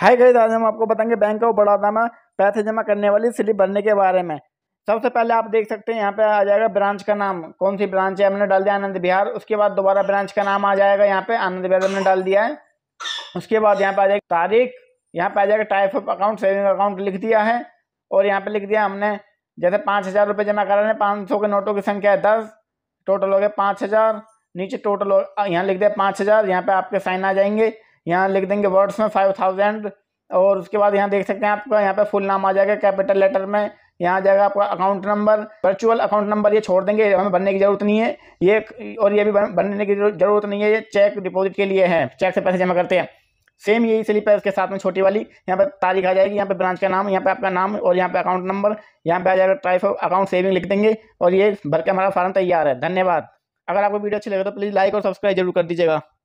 हाय गई आज हम आपको बताएंगे बैंक ऑफ बड़ौदा में पैसे जमा करने वाली स्लिप भरने के बारे में सबसे पहले आप देख सकते हैं यहाँ पे आ जाएगा ब्रांच का नाम कौन सी ब्रांच है हमने डाल दिया आनंद बिहार उसके बाद दोबारा ब्रांच का नाम आ जाएगा यहाँ पे आनंद बिहार हमने डाल दिया है उसके बाद यहाँ पे आ जाएगी तारीख यहाँ पे आ जाएगा type of account saving account लिख दिया है और यहाँ पे लिख दिया हमने जैसे पाँच हज़ार रुपये जमा कराने पाँच सौ के नोटों की संख्या है दस टोटल हो गया पाँच हज़ार नीचे टोटल हो यहाँ लिख दिया पाँच हज़ार यहाँ पे आपके साइन आ जाएंगे यहाँ लिख देंगे वर्ड्स में फाइव थाउजेंड और उसके बाद यहाँ देख सकते हैं आपका यहाँ पे फुल नाम आ जाएगा कैपिटल लेटर में यहाँ आ जाएगा आपका account number virtual account number ये छोड़ देंगे हमें भरने की जरूरत नहीं है ये और ये भी भरने की जरूरत नहीं है ये चेक डिपोजिट के लिए है चेक से पैसे जमा करते हैं सेम यही स्लिप है इसके साथ में छोटी वाली यहाँ पर तारीख आ जाएगी यहाँ पे ब्रांच का नाम यहाँ पे आपका नाम और यहाँ पे अकाउंट नंबर यहाँ पे आ जाएगा टाइप ऑफ अकाउंट सेविंग लिख देंगे और ये भर के हमारा फार्म तैयार है धन्यवाद अगर आपको वीडियो अच्छी लगे तो प्लीज़ लाइक और सब्सक्राइब जरूर कर दीजिएगा